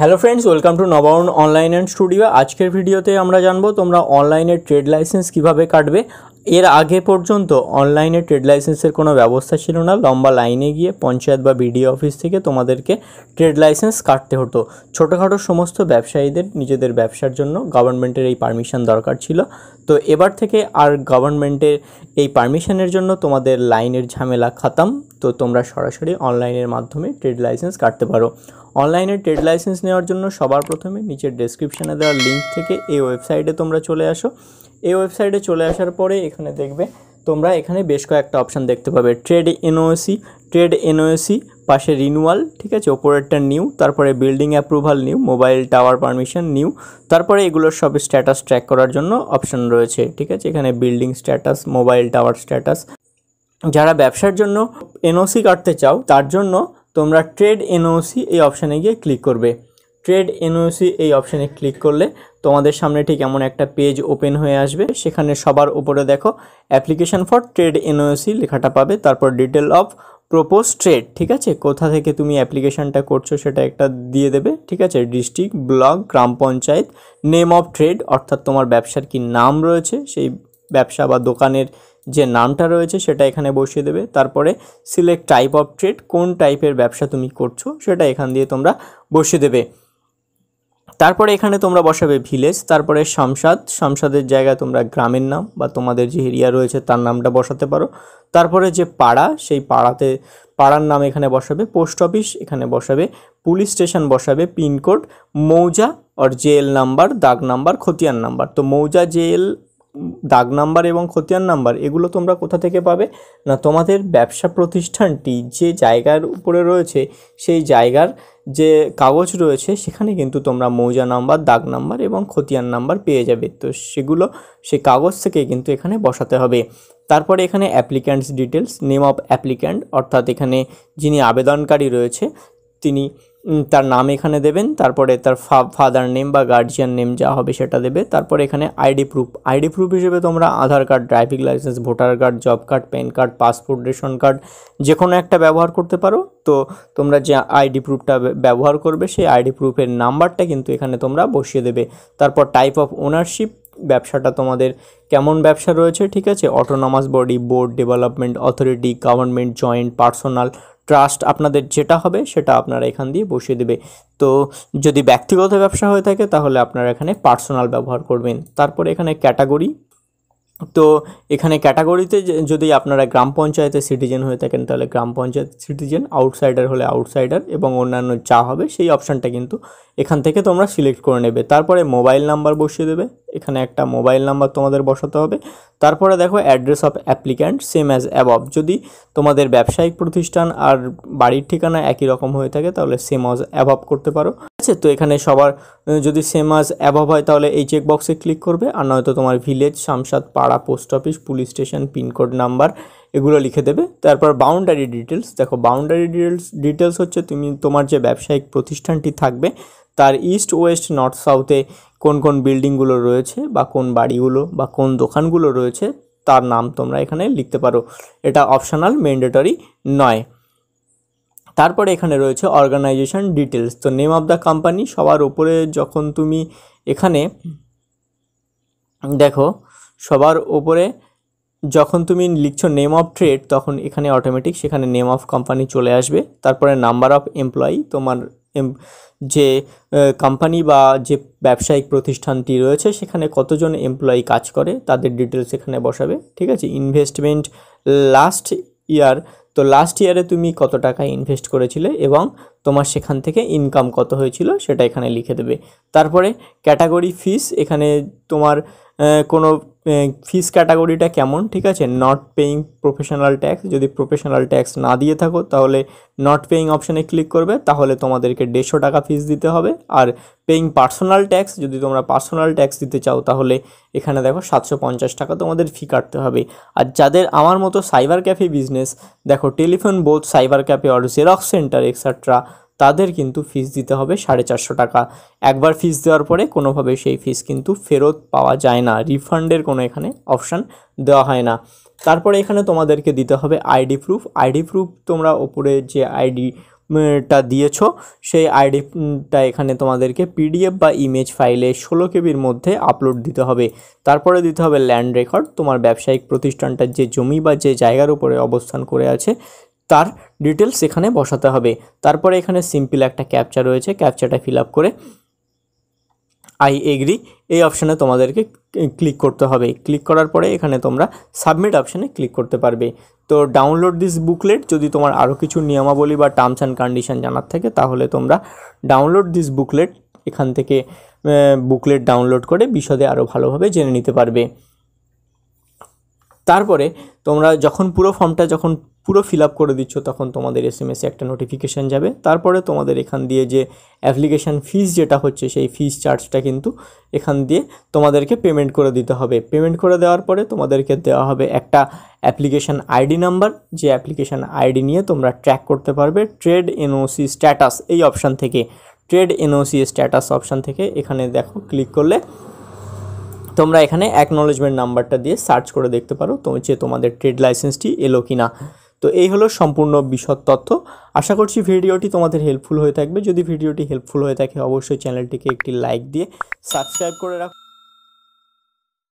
hello friends welcome to Nabaran online and studio আজকের ভিডিওতে আমরা জানবো তোমরা অনলাইনে ট্রেড লাইসেন্স কিভাবে কাটবে এর আগে পর্যন্ত অনলাইনে ট্রেড লাইসেন্সের কোনো ব্যবস্থা ছিল না লম্বা লাইনে গিয়ে পঞ্চায়েত বা বিডিও অফিস থেকে তোমাদেরকে ট্রেড লাইসেন্স কাটতে হতো ছোটোখাটো সমস্ত ব্যবসায়ীদের নিজেদের ব্যবসার জন্য গভর্নমেন্টের এই পারমিশন দরকার ছিল তো এবার থেকে আর গভর্নমেন্টের এই পারমিশনের জন্য তোমাদের লাইনের ঝামেলা খাতাম তো তোমরা সরাসরি অনলাইনের মাধ্যমে ট্রেড লাইসেন্স কাটতে পারো অনলাইনে ট্রেড লাইসেন্স নেওয়ার জন্য সবার প্রথমে নিচের ডেসক্রিপশানে দেওয়া লিঙ্ক থেকে এই ওয়েবসাইটে তোমরা চলে আসো এই ওয়েবসাইটে চলে আসার পরে এখানে দেখবে তোমরা এখানে বেশ কয়েকটা অপশান দেখতে পাবে ট্রেড এনওসি ট্রেড এনওসি পাশে রিনুয়াল ঠিক আছে অপারেটার নিউ তারপরে building approval new mobile tower permission new তারপরে এগুলোর সব স্ট্যাটাস ট্র্যাক করার জন্য অপশান রয়েছে ঠিক আছে এখানে building status mobile tower status যারা ব্যবসার জন্য এনওসি কাটতে চাও তার জন্য তোমরা ট্রেড এনওসি এই অপশানে গিয়ে ক্লিক করবে ট্রেড এনওসি এই অপশানে ক্লিক করলে তোমাদের সামনে ঠিক এমন একটা পেজ ওপেন হয়ে আসবে সেখানে সবার উপরে দেখো অ্যাপ্লিকেশান ফর ট্রেড এনওসি লেখাটা পাবে তারপর ডিটেল অফ প্রোপোজ ট্রেড ঠিক আছে কোথা থেকে তুমি অ্যাপ্লিকেশানটা করছো সেটা একটা দিয়ে দেবে ঠিক আছে ডিস্ট্রিক্ট ব্লক গ্রাম পঞ্চায়েত নেম অফ ট্রেড অর্থাৎ তোমার ব্যবসার কি নাম রয়েছে সেই ব্যবসা বা দোকানের যে নামটা রয়েছে সেটা এখানে বসিয়ে দেবে তারপরে সিলেক্ট টাইপ অফ ট্রেড কোন টাইপের ব্যবসা তুমি করছো সেটা এখান দিয়ে তোমরা বসিয়ে দেবে তারপরে এখানে তোমরা বসাবে ভিলেজ তারপরে শামসাদ শামসাদের জায়গায় তোমরা গ্রামের নাম বা তোমাদের যে এরিয়া রয়েছে তার নামটা বসাতে পারো তারপরে যে পাড়া সেই পাড়াতে পাড়ার নাম এখানে বসাবে পোস্ট অফিস এখানে বসাবে পুলিশ স্টেশন বসাবে পিনকোড মৌজা আর জেল নাম্বার দাগ নাম্বার খতিয়ান নাম্বার তো মৌজা জেল দাগ নাম্বার এবং খতিয়ান নাম্বার এগুলো তোমরা কোথা থেকে পাবে না তোমাদের ব্যবসা প্রতিষ্ঠানটি যে জায়গার উপরে রয়েছে সেই জায়গার যে কাগজ রয়েছে সেখানে কিন্তু তোমরা মৌজা নাম্বার দাগ নাম্বার এবং খতিয়ান নাম্বার পেয়ে যাবে তো সেগুলো সেই কাগজ থেকে কিন্তু এখানে বসাতে হবে তারপরে এখানে applicants details name of applicant অর্থাৎ এখানে যিনি আবেদনকারী রয়েছে তিনি তার নাম এখানে দেবেন তারপরে তার ফাদার নেম বা গার্জিয়ান নেম যা হবে সেটা দেবে তারপরে এখানে আইডি প্রুফ আইডি প্রুফ হিসেবে তোমরা Aadhaar card driving licence voter card job card PAN card passport ration card যে কোনো একটা ব্যবহার করতে পারো তো তোমরা যে আইডি প্রুফটা ব্যবহার করবে সেই আইডি প্রুফের নাম্বারটা কিন্তু এখানে তোমরা বসিয়ে দেবে তারপর টাইপ অফ ওনারশিপ ব্যবসাটা তোমাদের কেমন ব্যবসা রয়েছে ঠিক আছে autonomous body board development authority government joint personal trust আপনাদের যেটা হবে সেটা আপনারা এখান দিয়ে বসিয়ে দেবে তো যদি ব্যক্তিগত ব্যবসা হয়ে থাকে তাহলে আপনারা এখানে পার্সোনাল ব্যবহার করবেন তারপরে এখানে ক্যাটাগরি তো এখানে ক্যাটাগরিতে যদি আপনারা গ্রাম পঞ্চায়েতে সিটিজেন হয়ে থাকেন তাহলে গ্রাম পঞ্চায়েত সিটিজেন আউটসাইডার হলে আউটসাইডার এবং অন্যান্য যা হবে সেই অপশানটা কিন্তু এখান থেকে তোমরা সিলেক্ট করে নেবে তারপরে মোবাইল নাম্বার বসিয়ে দেবে এখানে একটা মোবাইল নাম্বার তোমাদের বসাতে হবে তারপরে দেখো address of applicant same as above যদি তোমাদের ব্যবসায়িক প্রতিষ্ঠান আর বাড়ির ঠিকানা একই রকম হয়ে থাকে তাহলে সেম অ্যাজ অ্যাবভ করতে পারো আছে তো এখানে সবার যদি সেম আজ অ্যাভাব হয় তাহলে এই চেকবক্সে ক্লিক করবে আর নয়তো তোমার village Shamsad Para post office police station pin code number এগুলো লিখে দেবে তারপর বাউন্ডারি ডিটেলস দেখো বাউন্ডারি ডিটেলস ডিটেলস হচ্ছে তুমি তোমার যে ব্যবসায়িক প্রতিষ্ঠানটি থাকবে তার ইস্ট ওয়েস্ট নর্থ সাউথে কোন কোন বিল্ডিংগুলো রয়েছে বা কোন বাড়িগুলো বা কোন দোকানগুলো রয়েছে তার নাম তোমরা এখানে লিখতে পারো এটা অপশানাল ম্যান্ডেটরি নয় তারপরে এখানে রয়েছে অর্গানাইজেশন ডিটেলস তো নেম অফ দ্য কোম্পানি সবার ওপরে যখন তুমি এখানে দেখো সবার ওপরে যখন তুমি লিখছো নেম অফ ট্রেড তখন এখানে অটোমেটিক সেখানে নেম অফ কোম্পানি চলে আসবে তারপরে নাম্বার অফ এমপ্লয়ি তোমার যে কোম্পানি বা যে ব্যবসায়িক প্রতিষ্ঠানটি রয়েছে সেখানে কতজন এমপ্লয়ি কাজ করে তাদের ডিটেলস এখানে বসাবে ঠিক আছে ইনভেস্টমেন্ট লাস্ট ইয়ার তো লাস্ট ইয়ারে তুমি কত টাকা ইনভেস্ট করেছিলে এবং তোমার সেখান থেকে ইনকাম কত হয়েছিল সেটা এখানে লিখে দেবে তারপরে ক্যাটাগরি ফিস এখানে তোমার কোনো ফিস ক্যাটাগরিটা কেমন ঠিক আছে নট পেইং প্রফেশনাল ট্যাক্স যদি প্রফেশনাল ট্যাক্স না দিয়ে থাকো তাহলে নট পেইং অপশানে ক্লিক করবে তাহলে তোমাদেরকে দেড়শো টাকা ফিস দিতে হবে আর পেইং পার্সোনাল ট্যাক্স যদি তোমরা পার্সোনাল ট্যাক্স দিতে চাও তাহলে এখানে দেখো সাতশো পঞ্চাশ টাকা তোমাদের ফি কাটতে হবে আর যাদের আমার মতো সাইবার ক্যাফে বিজনেস দেখো telephone both cyber cafe or xerox centre etcetera তাদের কিন্তু ফিস দিতে হবে সাড়ে চারশো টাকা একবার ফিস দেওয়ার পরে কোনোভাবে সেই ফিস কিন্তু ফেরত পাওয়া যায় না রিফান্ডের কোনো এখানে অপশান দেওয়া হয় না তারপরে এখানে তোমাদেরকে দিতে হবে আইডি প্রুফ আইডি প্রুফ তোমরা ওপরে যে আইডি টা দিয়েছ সেই আইডিটা এখানে তোমাদেরকে পিডিএফ বা ইমেজ ফাইলে ষোলো কেবির মধ্যে আপলোড দিতে হবে তারপরে দিতে হবে ল্যান্ড রেকর্ড তোমার ব্যবসায়িক প্রতিষ্ঠানটার যে জমি বা যে জায়গার উপরে অবস্থান করে আছে তার ডিটেলস এখানে বসাতে হবে তারপরে এখানে সিম্পল একটা ক্যাপচা রয়েছে ক্যাপচাটা ফিল আপ করে আই এগ্রি এই অপশানে তোমাদেরকে ক্লিক করতে হবে ক্লিক করার পরে এখানে তোমরা সাবমিট অপশানে ক্লিক করতে পারবে তো ডাউনলোড দিস বুকলেট যদি তোমার আরও কিছু নিয়মাবলী বা টার্মস অ্যান্ড কন্ডিশান জানার থাকে তাহলে তোমরা ডাউনলোড দিস বুকলেট এখান থেকে বুকলেট ডাউনলোড করে বিশদে আরও ভালোভাবে জেনে নিতে পারবে তারপরে তোমরা যখন পুরো ফর্মটা যখন পুরো ফিল আপ করে দিচ্ছ তখন তোমাদের এস এম এসে একটা নোটিফিকেশান যাবে তারপরে তোমাদের এখান দিয়ে যে অ্যাপ্লিকেশান ফিস যেটা হচ্ছে সেই ফিস চার্জটা কিন্তু এখান দিয়ে তোমাদেরকে পেমেন্ট করে দিতে হবে পেমেন্ট করে দেওয়ার পরে তোমাদেরকে দেওয়া হবে একটা অ্যাপ্লিকেশান আইডি নাম্বার যে অ্যাপ্লিকেশান আইডি নিয়ে তোমরা ট্র্যাক করতে পারবে ট্রেড এনওসি স্ট্যাটাস এই অপশান থেকে ট্রেড এনওসি স্ট্যাটাস অপশান থেকে এখানে দেখো ক্লিক করলে তোমরা এখানে অ্যাকনোলেজমেন্ট নাম্বারটা দিয়ে সার্চ করে দেখতে পারো তো যে তোমাদের ট্রেড লাইসেন্সটি এলো কি না তো এই হলো সম্পূর্ণ বিশদ তথ্য আশা করছি ভিডিওটি তোমাদের হেল্পফুল হয়ে থাকবে যদি ভিডিওটি হেল্পফুল হয়ে থাকে অবশ্যই চ্যানেলটিকে একটি লাইক দিয়ে সাবস্ক্রাইব করে রাখো